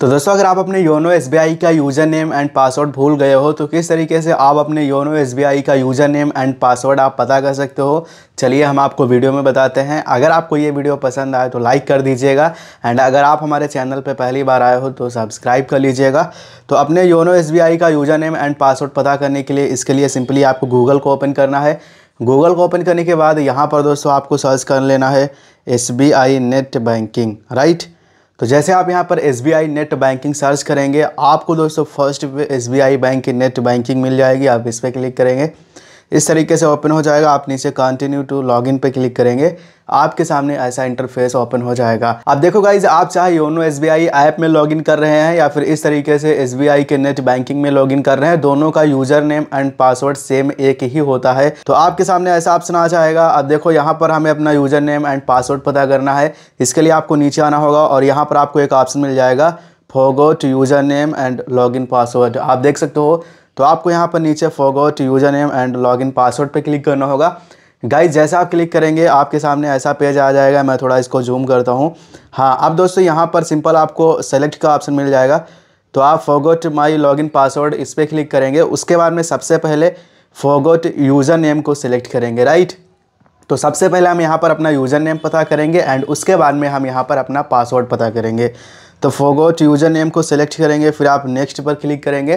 तो दोस्तों अगर आप अपने योनो एस का यूज़र नेम एंड पासवर्ड भूल गए हो तो किस तरीके से आप अपने योनो एस का यूज़र नेम एंड पासवर्ड आप पता कर सकते हो चलिए हम आपको वीडियो में बताते हैं अगर आपको ये वीडियो पसंद आए तो लाइक कर दीजिएगा एंड अगर आप हमारे चैनल पर पहली बार आए हो तो सब्सक्राइब कर लीजिएगा तो अपने योनो एस का यूज़र नेम एंड पासवर्ड पता करने के लिए इसके लिए सिंपली आपको गूगल को ओपन करना है गूगल को ओपन करने के बाद यहाँ पर दोस्तों आपको सर्च कर लेना है एस नेट बैंकिंग राइट तो जैसे आप यहाँ पर S B I net banking search करेंगे आपको दोस्तों first S B I bank की नेट बैंकिंग मिल जाएगी आप इस पर क्लिक करेंगे इस तरीके से ओपन हो जाएगा आप नीचे कंटिन्यू टू लॉग इन पे क्लिक करेंगे आपके सामने ऐसा इंटरफेस ओपन हो जाएगा अब देखो गाइज आप चाहे योनो एस ऐप में लॉग इन कर रहे हैं या फिर इस तरीके से एस के नेट बैंकिंग में लॉग इन कर रहे हैं दोनों का user name and password same एक ही होता है तो आपके सामने ऐसा ऑप्शन आ जाएगा अब देखो यहाँ पर हमें अपना यूजर नेम एंड पासवर्ड पता करना है इसके लिए आपको नीचे आना होगा और यहाँ पर आपको एक ऑप्शन मिल जाएगा फोगोट यूजर नेम एंड इन पासवर्ड आप देख सकते हो तो आपको यहाँ पर नीचे forgot user name and login password पे क्लिक करना होगा गाइज जैसा आप क्लिक करेंगे आपके सामने ऐसा पेज आ जाएगा मैं थोड़ा इसको जूम करता हूँ हाँ अब दोस्तों यहाँ पर सिंपल आपको सेलेक्ट का ऑप्शन मिल जाएगा तो आप फोगोट माई लॉगिन पासवर्ड इस पर क्लिक करेंगे उसके बाद में सबसे पहले फोगोट यूज़र नेम को सिलेक्ट करेंगे राइट तो सबसे पहले हम यहाँ पर अपना यूज़र नेम पता करेंगे एंड उसके बाद में हम यहाँ पर अपना पासवर्ड पता करेंगे तो फोगोट यूज़र नेम को सिलेक्ट करेंगे फिर आप नेक्स्ट पर क्लिक करेंगे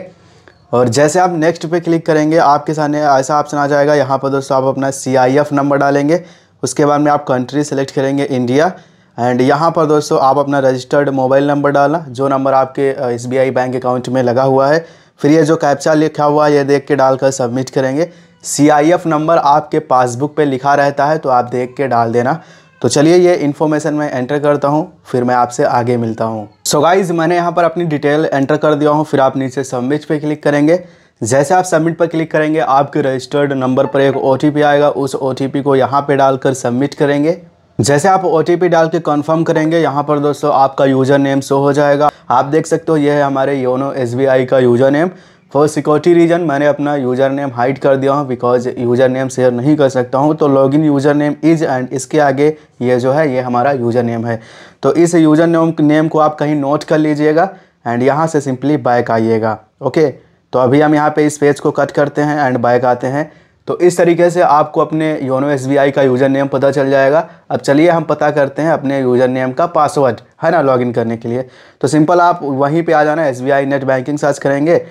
और जैसे आप नेक्स्ट पे क्लिक करेंगे आपके सामने ऐसा ऑप्शन आ जाएगा यहाँ पर दोस्तों आप अपना सी नंबर डालेंगे उसके बाद में आप कंट्री सेलेक्ट करेंगे इंडिया एंड यहाँ पर दोस्तों आप अपना रजिस्टर्ड मोबाइल नंबर डालना जो नंबर आपके एस बैंक अकाउंट में लगा हुआ है फिर ये जो कैप्चा लिखा हुआ है ये देख के डालकर सबमिट करेंगे सी नंबर आपके पासबुक पर लिखा रहता है तो आप देख के डाल देना तो चलिए ये इन्फॉर्मेशन मैं एंटर करता हूँ फिर मैं आपसे आगे मिलता हूँ सो गाइज मैंने यहाँ पर अपनी डिटेल एंटर कर दिया हूँ फिर आप नीचे सबमिट पे क्लिक करेंगे जैसे आप सबमिट पर क्लिक करेंगे आपके रजिस्टर्ड नंबर पर एक ओ आएगा उस ओ को यहाँ पर डालकर सबमिट करेंगे जैसे आप ओ डाल के कन्फर्म करेंगे यहाँ पर दोस्तों आपका यूज़र नेम शो हो जाएगा आप देख सकते हो यह है हमारे योनो एस का user name for security reason मैंने अपना यूज़र नेम हाइड कर दिया हूँ बिकॉज यूज़र नेम शेयर नहीं कर सकता हूँ तो log in user name is and इसके आगे ये जो है ये हमारा यूज़र नेम है तो इस यूज़र नेम नेम को आप कहीं नोट कर लीजिएगा एंड यहाँ से सिंपली बाइक आइएगा ओके तो अभी हम यहाँ पे इस पेज को कट करते हैं एंड बाइक आते हैं तो इस तरीके से आपको अपने योनो एस का यूज़र नेम पता चल जाएगा अब चलिए हम पता करते हैं अपने यूज़र नेम का पासवर्ड है ना लॉगिन करने के लिए तो सिंपल आप वहीं पे आ जाना एस नेट बैंकिंग सर्च करेंगे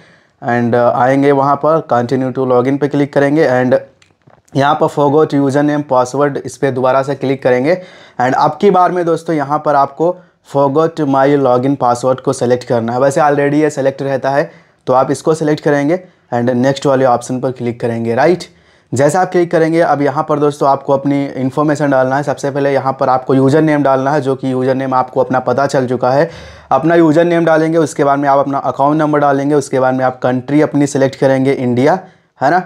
एंड uh, आएंगे वहाँ पर कंटिन्यू टू लॉगिन पे क्लिक करेंगे एंड यहाँ पर फोगोट यूज़र नेम पासवर्ड इस पर दोबारा से क्लिक करेंगे एंड अब की बार में दोस्तों यहाँ पर आपको फोगोट माई लॉगिन पासवर्ड को सेलेक्ट करना है वैसे ऑलरेडी ये सेलेक्ट रहता है तो आप इसको सेलेक्ट करेंगे एंड नेक्स्ट वाले ऑप्शन पर क्लिक करेंगे राइट right? जैसा आप क्लिक करेंगे अब यहाँ पर दोस्तों आपको अपनी इन्फॉर्मेशन डालना है सबसे पहले यहाँ पर आपको यूज़र नेम डालना है जो कि यूज़र नेम आपको अपना पता चल चुका है अपना यूज़र नेम डालेंगे उसके बाद में आप अपना अकाउंट नंबर डालेंगे उसके बाद में आप कंट्री अपनी सेलेक्ट करेंगे इंडिया है ना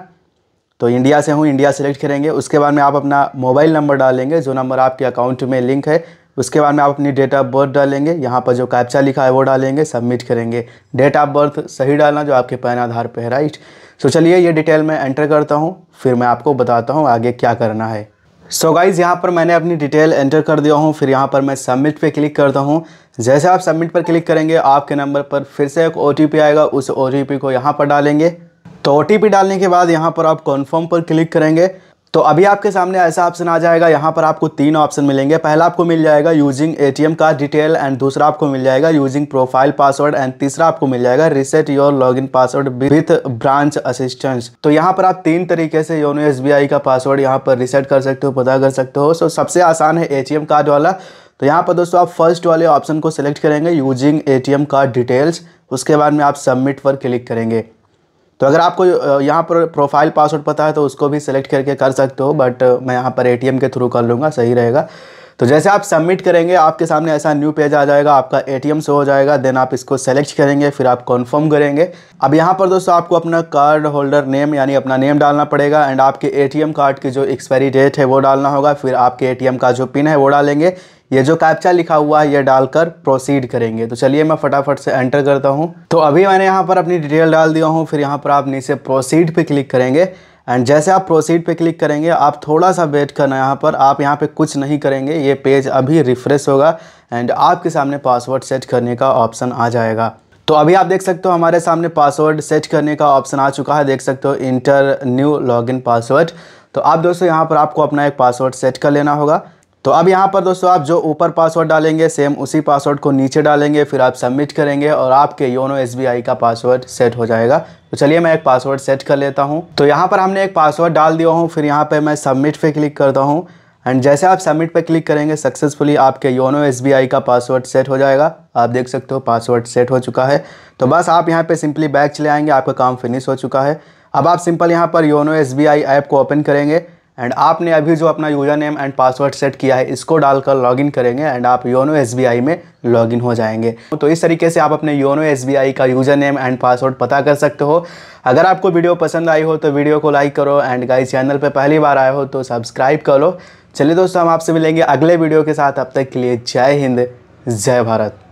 तो इंडिया से हूँ इंडिया सेलेक्ट करेंगे उसके बाद में आप अपना मोबाइल नंबर डालेंगे जो नंबर आपके अकाउंट में लिंक है उसके बाद में आप अपनी डेट ऑफ बर्थ डालेंगे यहाँ पर जो कैप्चा लिखा है वो डालेंगे सबमिट करेंगे डेट ऑफ बर्थ सही डालना जो आपके पैन आधार पर है राइट सो चलिए ये डिटेल मैं एंटर करता हूँ फिर मैं आपको बताता हूँ आगे क्या करना है सो so गाइज़ यहाँ पर मैंने अपनी डिटेल एंटर कर दिया हूँ फिर यहाँ पर मैं सबमिट पे क्लिक करता हूँ जैसे आप सबमिट पर क्लिक करेंगे आपके नंबर पर फिर से एक ओ आएगा उस ओ को यहाँ पर डालेंगे तो ओ डालने के बाद यहाँ पर आप कन्फर्म पर क्लिक करेंगे तो अभी आपके सामने ऐसा ऑप्शन आ जाएगा यहाँ पर आपको तीन ऑप्शन मिलेंगे पहला आपको मिल जाएगा यूजिंग एटीएम का डिटेल एंड दूसरा आपको मिल जाएगा यूजिंग प्रोफाइल पासवर्ड एंड तीसरा आपको मिल जाएगा reset your login password with branch assistance तो यहाँ पर आप तीन तरीके से योनो एस का पासवर्ड यहाँ पर रिसेट कर सकते हो पता कर सकते हो सो सबसे आसान है ए कार्ड वाला तो यहाँ पर दोस्तों आप फर्स्ट वाले ऑप्शन को सिलेक्ट करेंगे यूजिंग एम कार्ड डिटेल्स उसके बाद में आप सबमिट पर क्लिक करेंगे तो अगर आपको यहाँ पर प्रोफाइल पासवर्ड पता है तो उसको भी सिलेक्ट करके कर सकते हो बट मैं यहाँ पर एटीएम के थ्रू कर लूँगा सही रहेगा तो जैसे आप सबमिट करेंगे आपके सामने ऐसा न्यू पेज आ जाएगा आपका एटीएम शो हो जाएगा देन आप इसको सेलेक्ट करेंगे फिर आप कॉन्फर्म करेंगे अब यहाँ पर दोस्तों आपको अपना कार्ड होल्डर नेम यानी अपना नेम डालना पड़ेगा एंड आपके एटीएम कार्ड की जो एक्सपायरी डेट है वो डालना होगा फिर आपके ए का जो पिन है वो डालेंगे ये जो कैप्चा लिखा हुआ है ये डालकर प्रोसीड करेंगे तो चलिए मैं फटाफट से एंटर करता हूँ तो अभी मैंने यहाँ पर अपनी डिटेल डाल दिया हूँ फिर यहाँ पर आप नीचे प्रोसीड पे क्लिक करेंगे एंड जैसे आप प्रोसीड पे क्लिक करेंगे आप थोड़ा सा वेट करना यहाँ पर आप यहाँ पे कुछ नहीं करेंगे ये पेज अभी रिफ्रेश होगा एंड आपके सामने पासवर्ड सेट करने का ऑप्शन आ जाएगा तो अभी आप देख सकते हो हमारे सामने पासवर्ड सेट करने का ऑप्शन आ चुका है देख सकते हो इंटर न्यू लॉगिन पासवर्ड तो आप दोस्तों यहाँ पर आपको अपना एक पासवर्ड सेट कर लेना होगा तो अब यहाँ पर दोस्तों आप जो ऊपर पासवर्ड डालेंगे सेम उसी पासवर्ड को नीचे डालेंगे फिर आप सबमिट करेंगे और आपके योनो एस का पासवर्ड सेट हो जाएगा तो चलिए मैं एक पासवर्ड सेट कर लेता हूँ तो यहाँ पर हमने एक पासवर्ड डाल दिया हूँ फिर यहाँ पर मैं सबमिट पर क्लिक करता हूँ एंड जैसे आप सबमिट पर क्लिक करेंगे सक्सेसफुली आपके योनो एस का पासवर्ड सेट हो जाएगा आप देख सकते हो पासवर्ड सेट हो चुका है तो बस आप यहाँ पर सिंपली बैग चले आएंगे आपका काम फिनिश हो चुका है अब आप सिंपल यहाँ पर योनो एस ऐप को ओपन करेंगे एंड आपने अभी जो अपना user name and password set किया है इसको डालकर लॉगिन करेंगे एंड आप योनो एस में लॉगिन हो जाएंगे तो इस तरीके से आप अपने योनो एस का यूज़र नेम एंड पासवर्ड पता कर सकते हो अगर आपको वीडियो पसंद आई हो तो वीडियो को लाइक करो एंड गाइस चैनल पर पहली बार आए हो तो सब्सक्राइब करो चलिए दोस्तों हम आपसे मिलेंगे अगले वीडियो के साथ अब तक के लिए जय हिंद जय भारत